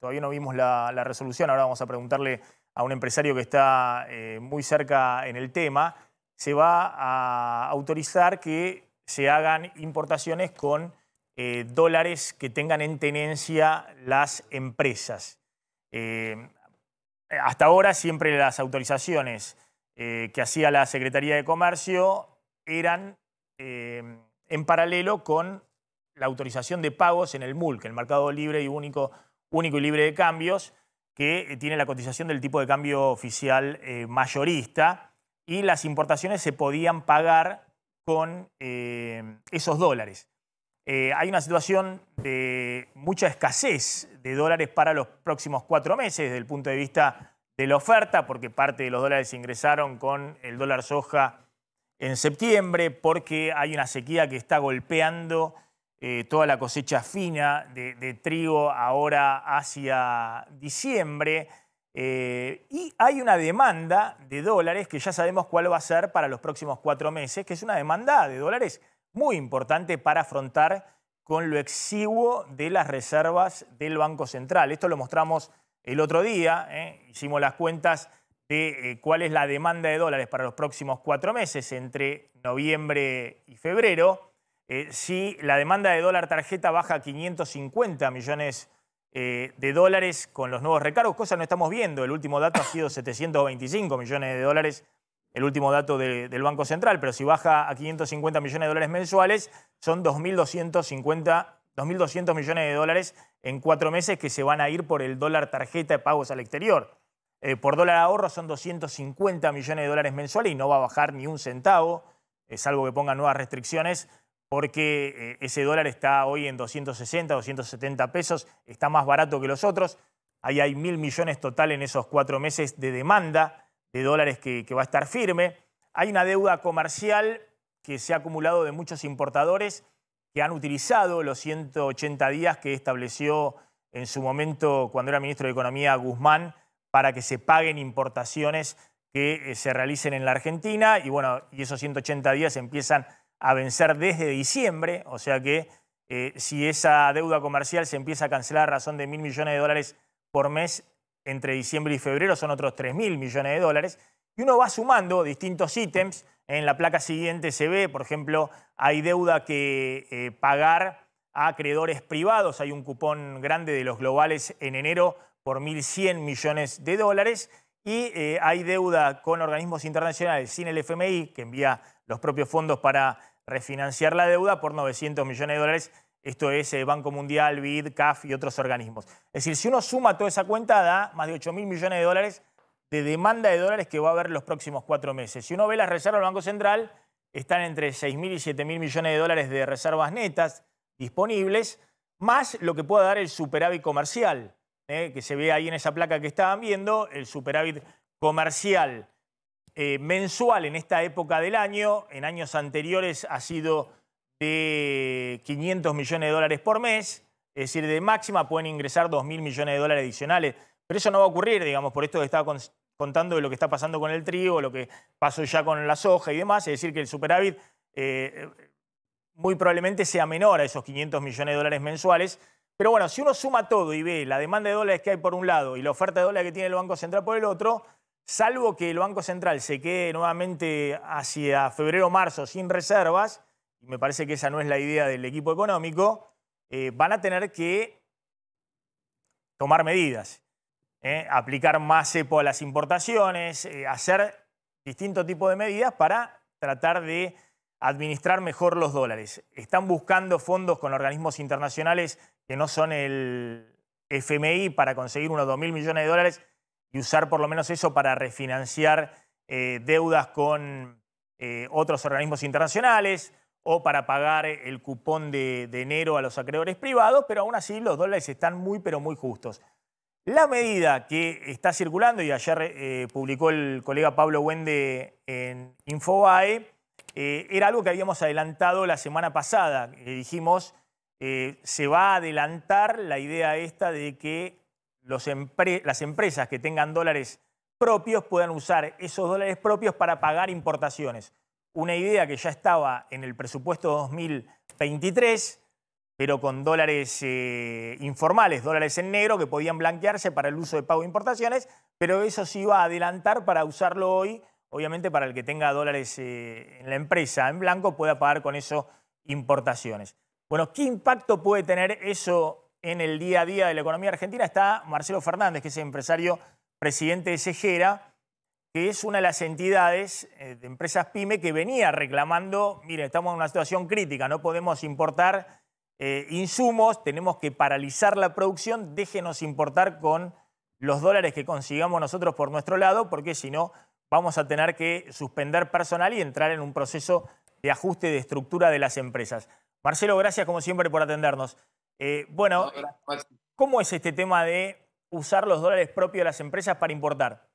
todavía no vimos la, resolución, ahora vamos a preguntarle a un empresario que está eh, muy cerca en el tema, se va a autorizar que se hagan importaciones con eh, dólares que tengan en tenencia las empresas. Eh, hasta ahora siempre las autorizaciones que hacía la Secretaría de Comercio eran en paralelo con la autorización de pagos en el MULC, el Mercado Libre y Único único y libre de cambios, que eh, tiene la cotización del tipo de cambio oficial eh, mayorista y las importaciones se podían pagar con eh, esos dólares. hay una situación de mucha escasez de dólares para los próximos cuatro meses desde el punto de vista de la oferta, porque parte de los dólares ingresaron con el dólar soja en septiembre, porque hay una sequía que está golpeando eh, toda la cosecha fina de, trigo ahora hacia diciembre. Eh, y hay una demanda de dólares que ya sabemos cuál va a ser para los próximos cuatro meses, que es una demanda de dólares muy importante para afrontar con lo exiguo de las reservas del Banco Central. Esto lo mostramos el otro día, ¿eh? hicimos las cuentas de cuál es la demanda de dólares para los próximos cuatro meses entre noviembre y febrero. Eh, si la demanda de dólar tarjeta baja a 550 millones eh, de dólares con los nuevos recargos, cosa no estamos viendo. El último dato ha sido 725 millones de dólares, el último dato del Banco Central, pero si baja a 550 millones de dólares mensuales, son 2.200 millones de dólares en cuatro meses que se van a ir por el dólar tarjeta de pagos al exterior. Eh, por dólar ahorro son 250 millones de dólares mensuales y no va a bajar ni un centavo, Es algo que pongan nuevas restricciones porque eh, ese dólar está hoy en 260, 270 pesos, está más barato que los otros. Ahí hay mil millones total en esos cuatro meses de demanda de dólares que, va a estar firme. Hay una deuda comercial que se ha acumulado de muchos importadores que han utilizado los 180 días que estableció en su momento cuando era ministro de Economía Guzmán para que se paguen importaciones que eh, se realicen en la Argentina y bueno, y esos 180 días empiezan a vencer desde diciembre, o sea que eh, si esa deuda comercial se empieza a cancelar a razón de mil millones de dólares por mes entre diciembre y febrero, son otros tres mil millones de dólares, y uno va sumando distintos ítems, en la placa siguiente se ve, por ejemplo, hay deuda que eh, pagar a acreedores privados, hay un cupón grande de los globales en enero por 1.100 millones de dólares, y eh, hay deuda con organismos internacionales sin el FMI, que envía los propios fondos para refinanciar la deuda por 900 millones de dólares. Esto es el eh, Banco Mundial, BID, CAF y otros organismos. Es decir, si uno suma toda esa cuenta, da más de 8 mil millones de dólares de demanda de dólares que va a haber los próximos cuatro meses. Si uno ve las reservas del Banco Central, están entre 6 mil y 7 mil millones de dólares de reservas netas disponibles, más lo que pueda dar el superávit comercial, eh, que se ve ahí en esa placa que estaban viendo, el superávit comercial eh, mensual en esta época del año. En años anteriores ha sido de 500 millones de dólares por mes, es decir, de máxima pueden ingresar 2.000 millones de dólares adicionales. Pero eso no va a ocurrir, digamos, por esto que estaba contando de lo que está pasando con el trigo, lo que pasó ya con la soja y demás, es decir, que el superávit eh, eh, muy probablemente sea menor a esos 500 millones de dólares mensuales. Pero bueno, si uno suma todo y ve la demanda de dólares que hay por un lado y la oferta de dólares que tiene el Banco Central por el otro, salvo que el Banco Central se quede nuevamente hacia febrero-marzo sin reservas, y me parece que esa no es la idea del equipo económico, eh, van a tener que tomar medidas, ¿eh? aplicar más cepo a las importaciones, eh, hacer distinto tipo de medidas para tratar de administrar mejor los dólares. Están buscando fondos con organismos internacionales que no son el FMI para conseguir unos 2.000 millones de dólares y usar por lo menos eso para refinanciar eh, deudas con eh, otros organismos internacionales o para pagar el cupón de, enero a los acreedores privados, pero aún así los dólares están muy, pero muy justos. La medida que está circulando, y ayer eh, publicó el colega Pablo Wende en Infobae, era algo que habíamos adelantado la semana pasada. Le dijimos, se va a adelantar la idea esta de que las empresas que tengan dólares propios puedan usar esos dólares propios para pagar importaciones. Una idea que ya estaba en el presupuesto 2023, pero con dólares eh, informales, dólares en negro que podían blanquearse para el uso de pago de importaciones, pero eso se iba a adelantar para usarlo hoy, obviamente para el que tenga dólares eh, en la empresa en blanco pueda pagar con eso importaciones. Bueno, ¿qué impacto puede tener eso en el día a día de la economía argentina está Marcelo Fernández, que es empresario presidente de Sejera, que es una de las entidades eh, de empresas PyME que venía reclamando, mire, estamos en una situación crítica, no podemos importar eh, insumos, tenemos que paralizar la producción, déjenos importar con los dólares que consigamos nosotros por nuestro lado, porque si no vamos a tener que suspender personal y entrar en un proceso de ajuste de estructura de las empresas. Marcelo, gracias como siempre por atendernos. Eh, bueno, ¿cómo es este tema de usar los dólares propios de las empresas para importar?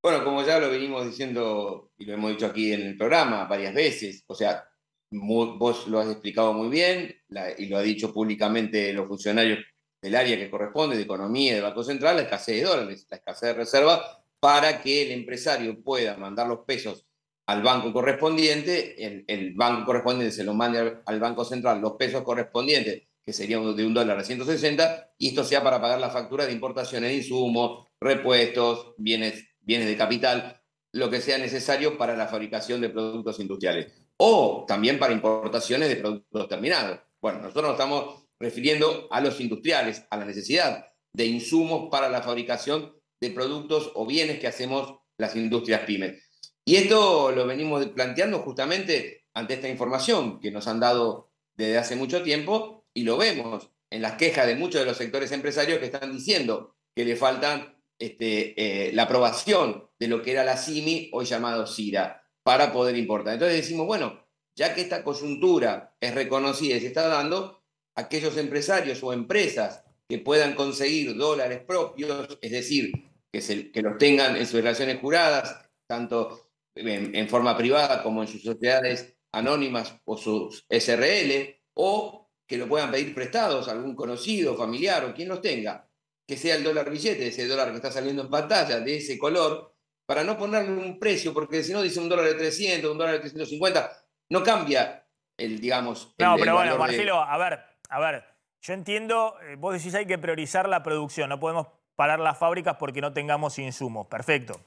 Bueno, como ya lo venimos diciendo y lo hemos dicho aquí en el programa varias veces, o sea, vos lo has explicado muy bien y lo ha dicho públicamente los funcionarios del área que corresponde, de economía, de Banco Central, la escasez de dólares, la escasez de reserva, para que el empresario pueda mandar los pesos al banco correspondiente, el, banco correspondiente se lo manda al, Banco Central los pesos correspondientes, que serían de un dólar a 160, y esto sea para pagar la factura de importaciones de insumos, repuestos, bienes, bienes de capital, lo que sea necesario para la fabricación de productos industriales, o también para importaciones de productos terminados. Bueno, nosotros nos estamos refiriendo a los industriales, a la necesidad de insumos para la fabricación de productos o bienes que hacemos las industrias pymes. Y esto lo venimos planteando justamente ante esta información que nos han dado desde hace mucho tiempo y lo vemos en las quejas de muchos de los sectores empresarios que están diciendo que le falta este, eh, la aprobación de lo que era la CIMI, hoy llamado CIRA, para poder importar. Entonces decimos, bueno, ya que esta coyuntura es reconocida y se está dando, aquellos empresarios o empresas que puedan conseguir dólares propios, es decir, que los tengan en sus relaciones juradas, tanto en, forma privada como en sus sociedades anónimas o sus SRL, o que lo puedan pedir prestados a algún conocido, familiar o quien los tenga, que sea el dólar billete, ese dólar que está saliendo en pantalla, de ese color, para no ponerle un precio, porque si no dice un dólar de 300, un dólar de 350, no cambia el, digamos... No, pero bueno, Marcelo, a ver, a ver, yo entiendo, eh, vos decís hay que priorizar la producción, no podemos parar las fábricas porque no tengamos insumos, perfecto,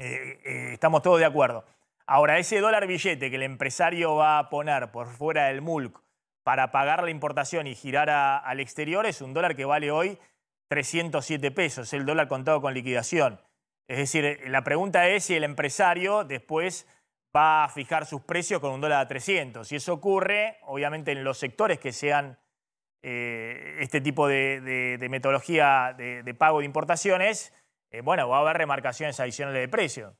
eh, estamos todos de acuerdo. Ahora, ese dólar billete que el empresario va a poner por fuera del MULC para pagar la importación y girar al exterior es un dólar que vale hoy 307 pesos, el dólar contado con liquidación. Es decir, eh, la pregunta es si el empresario después va a fijar sus precios con un dólar a 300. Si eso ocurre, obviamente en los sectores que sean eh, este tipo de, metodología de pago de importaciones, eh, bueno, va a haber remarcaciones adicionales de precio.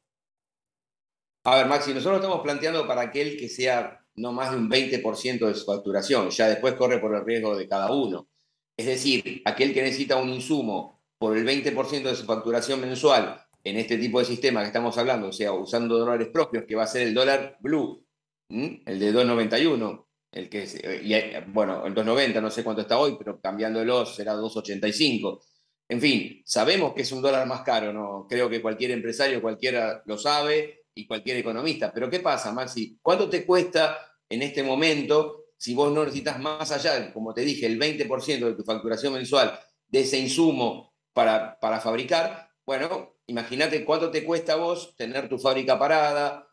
A ver, Maxi, nosotros estamos planteando para aquel que sea no más de un 20% de su facturación, ya después corre por el riesgo de cada uno. Es decir, aquel que necesita un insumo por el 20% de su facturación mensual en este tipo de sistema que estamos hablando, o sea, usando dólares propios, que va a ser el dólar blue, el de 2.91, el que es, eh, eh, bueno, el 2.90, no sé cuánto está hoy, pero cambiándolo será 2.85. En fin, sabemos que es un dólar más caro, ¿no? creo que cualquier empresario, cualquiera lo sabe y cualquier economista. Pero ¿qué pasa, Maxi? ¿Cuánto te cuesta en este momento, si vos no necesitas más allá, como te dije, el 20% de tu facturación mensual de ese insumo para, para fabricar? Bueno, imagínate cuánto te cuesta a vos tener tu fábrica parada,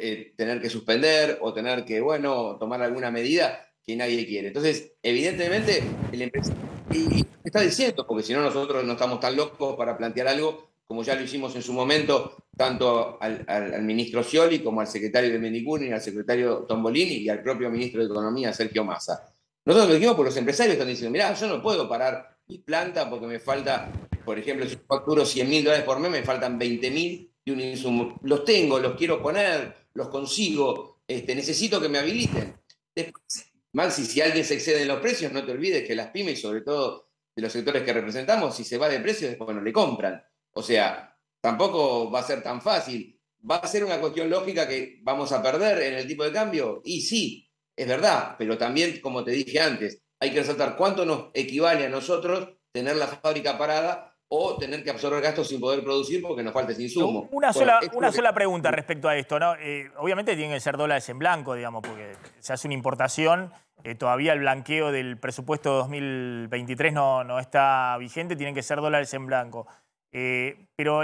eh, tener que suspender o tener que, bueno, tomar alguna medida que nadie quiere. Entonces, evidentemente, el empresario y, está diciendo, porque si no nosotros no estamos tan locos para plantear algo, como ya lo hicimos en su momento, tanto al, ministro Scioli como al secretario de Mendicuni, al secretario Tombolini y al propio ministro de Economía, Sergio Massa. Nosotros lo dijimos porque los empresarios están diciendo, mirá, yo no puedo parar mi planta porque me falta, por ejemplo, si facturo 100 mil dólares por mes, me faltan 20 mil de un insumo. Los tengo, los quiero poner, los consigo, este, necesito que me habiliten. Después, Maxi, si alguien se excede en los precios, no te olvides que las pymes, sobre todo de los sectores que representamos, si se va de precios, después no le compran. O sea, tampoco va a ser tan fácil. ¿Va a ser una cuestión lógica que vamos a perder en el tipo de cambio? Y sí, es verdad, pero también, como te dije antes, hay que resaltar cuánto nos equivale a nosotros tener la fábrica parada o tener que absorber gastos sin poder producir porque nos falta ese insumo. una, sola, una sola pregunta respecto a esto. ¿no? Eh, obviamente tienen que ser dólares en blanco, digamos, porque se hace una importación. Eh, todavía el blanqueo del presupuesto 2023 no, no está vigente, tienen que ser dólares en blanco. Eh, pero,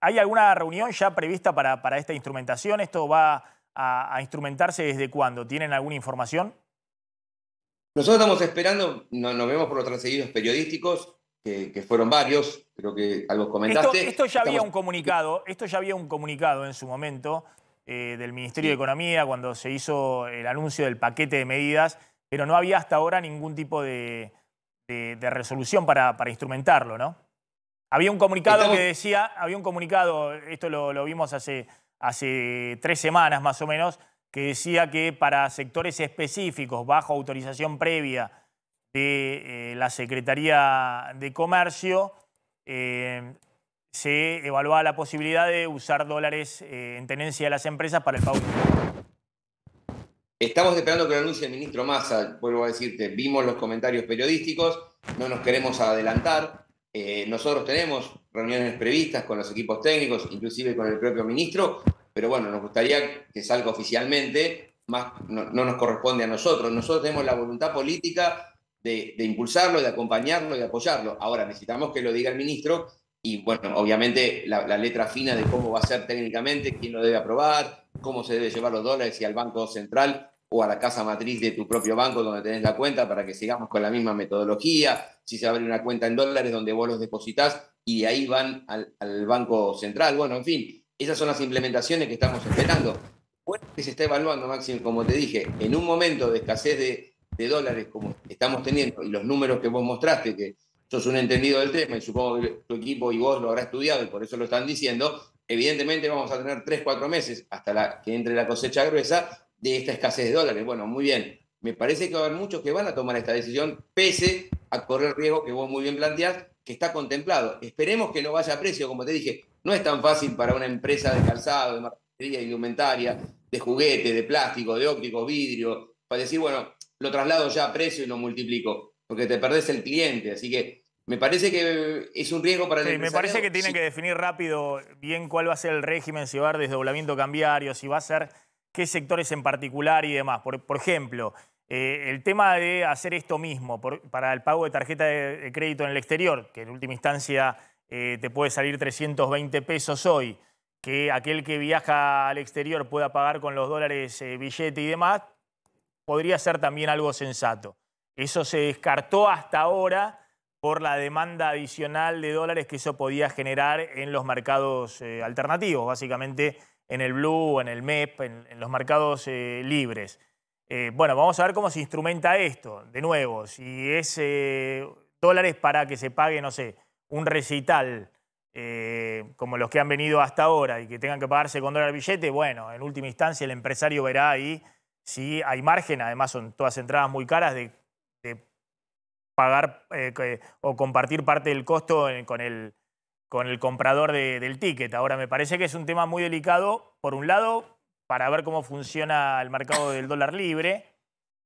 ¿hay alguna reunión ya prevista para, para esta instrumentación? ¿Esto va a, instrumentarse desde cuándo? ¿Tienen alguna información? Nosotros estamos esperando, nos vemos por los transseguidos periodísticos, que, fueron varios, creo que algo comentaste. Esto, ya había un comunicado, esto ya había un comunicado en su momento eh, del Ministerio de Economía cuando se hizo el anuncio del paquete de medidas, pero no había hasta ahora ningún tipo de, resolución para, instrumentarlo, ¿no? Había un comunicado que decía, había un comunicado, esto lo, vimos hace, hace tres semanas más o menos, que decía que para sectores específicos, bajo autorización previa, de eh, la Secretaría de Comercio, eh, se evalúa la posibilidad de usar dólares eh, en tenencia de las empresas para el pago. Estamos esperando que lo anuncie el ministro Massa, vuelvo a decirte, vimos los comentarios periodísticos, no nos queremos adelantar, nosotros tenemos reuniones previstas con los equipos técnicos, inclusive con el propio ministro, pero bueno, nos gustaría que salga oficialmente, más no, no nos corresponde a nosotros, nosotros tenemos la voluntad política de, impulsarlo, de acompañarlo, de apoyarlo. Ahora, necesitamos que lo diga el ministro y, bueno, obviamente la, letra fina de cómo va a ser técnicamente, quién lo debe aprobar, cómo se debe llevar los dólares y al Banco Central o a la casa matriz de tu propio banco donde tenés la cuenta para que sigamos con la misma metodología, si se abre una cuenta en dólares donde vos los depositas y de ahí van al, Banco Central. Bueno, en fin, esas son las implementaciones que estamos esperando. Bueno, que se está evaluando, Máximo, como te dije, en un momento de escasez de, de dólares como estamos teniendo y los números que vos mostraste, que sos un entendido del tema y supongo que tu equipo y vos lo habrá estudiado y por eso lo están diciendo, evidentemente vamos a tener tres, cuatro meses hasta que entre la cosecha gruesa de esta escasez de dólares. Bueno, muy bien. Me parece que va a haber muchos que van a tomar esta decisión pese a correr riesgo que vos muy bien planteás, que está contemplado. Esperemos que no vaya a precio, como te dije, no es tan fácil para una empresa de calzado, de marquería, de indumentaria, de juguete, de plástico, de óptico, vidrio, para decir, bueno, lo traslado ya a precio y lo multiplico, porque te perdés el cliente. Así que me parece que es un riesgo para el sí, Me parece que tiene que definir rápido bien cuál va a ser el régimen, si va a haber desdoblamiento cambiario, si va a ser qué sectores en particular y demás. Por, ejemplo, eh, el tema de hacer esto mismo para el pago de tarjeta de, crédito en el exterior, que en última instancia eh, te puede salir 320 pesos hoy, que aquel que viaja al exterior pueda pagar con los dólares eh, billete y demás, podría ser también algo sensato. Eso se descartó hasta ahora por la demanda adicional de dólares que eso podía generar en los mercados eh, alternativos, básicamente en el Blue, en el MEP, en, los mercados eh, libres. Eh, bueno, vamos a ver cómo se instrumenta esto, de nuevo, si es dólares para que se pague, no sé, un recital como los que han venido hasta ahora y que tengan que pagarse con dólar billete, bueno, en última instancia el empresario verá ahí si hay margen, además son todas entradas muy caras, de, pagar eh, o compartir parte del costo con el, comprador del ticket. Ahora, me parece que es un tema muy delicado, por un lado, para ver cómo funciona el mercado del dólar libre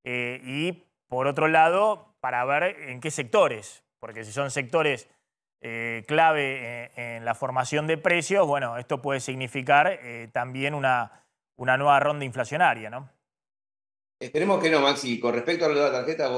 eh, y, por otro lado, para ver en qué sectores, porque si son sectores eh, clave en, la formación de precios, bueno, esto puede significar también una, una nueva ronda inflacionaria, ¿no? Esperemos que no, Maxi. Con respecto al la tarjeta,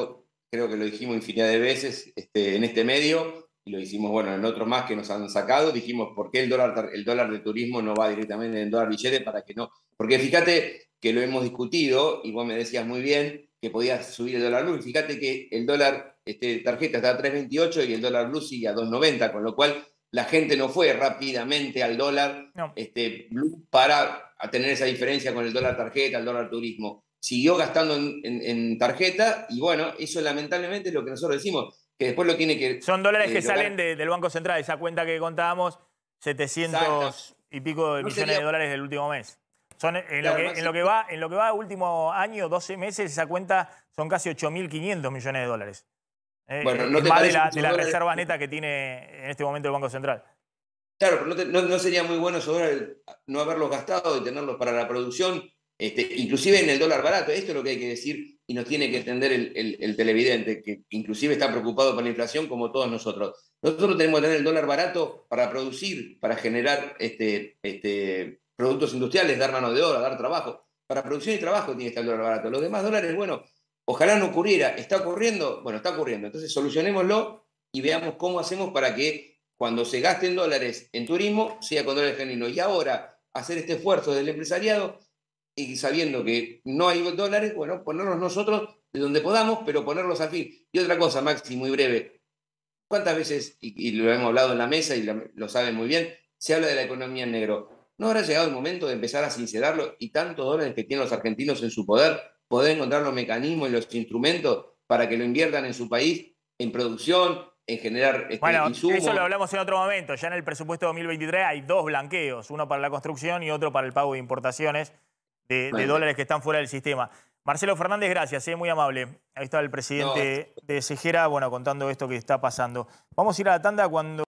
creo que lo dijimos infinidad de veces este, en este medio y lo hicimos, bueno, en otros más que nos han sacado. Dijimos, ¿por qué el dólar, el dólar de turismo no va directamente en el dólar billete para que no? Porque fíjate que lo hemos discutido y vos me decías muy bien que podías subir el dólar blue. Fíjate que el dólar este, tarjeta está a 3.28 y el dólar blue sigue a 2.90, con lo cual la gente no fue rápidamente al dólar este, blue para tener esa diferencia con el dólar tarjeta, el dólar turismo siguió gastando en, tarjeta y bueno, eso lamentablemente es lo que nosotros decimos, que después lo tiene que... Son dólares eh, que salen del Banco Central, esa cuenta que contábamos, 700 y pico de millones de dólares del último mes. Son en, lo que, va, en lo que va último año, 12 meses, esa cuenta son casi 8.500 millones de dólares. Eh, bueno, más de la, reserva neta que tiene en este momento el Banco Central. Claro, pero no, sería muy bueno sobre no haberlos gastado y tenerlos para la producción este, inclusive en el dólar barato, esto es lo que hay que decir y nos tiene que entender el, televidente, que inclusive está preocupado por la inflación como todos nosotros. Nosotros tenemos que tener el dólar barato para producir, para generar este, este, productos industriales, dar mano de obra, dar trabajo. Para producción y trabajo tiene que estar el dólar barato. Los demás dólares, bueno, ojalá no ocurriera. ¿Está ocurriendo? Bueno, está ocurriendo. Entonces solucionémoslo y veamos cómo hacemos para que cuando se gasten dólares en turismo, sea con dólares genuinos. Y ahora, hacer este esfuerzo del empresariado y sabiendo que no hay dólares, bueno, ponerlos nosotros de donde podamos, pero ponerlos a fin. Y otra cosa, Maxi, muy breve. ¿Cuántas veces, y, lo hemos hablado en la mesa y lo saben muy bien, se habla de la economía en negro? ¿No habrá llegado el momento de empezar a sincerarlo y tantos dólares que tienen los argentinos en su poder, poder encontrar los mecanismos y los instrumentos para que lo inviertan en su país, en producción, en generar este, bueno, eso lo hablamos en otro momento. Ya en el presupuesto 2023 hay dos blanqueos, uno para la construcción y otro para el pago de importaciones de, dólares que están fuera del sistema. Marcelo Fernández, gracias, eh, muy amable. Ahí está el presidente de Sejera, bueno, contando esto que está pasando. Vamos a ir a la tanda cuando...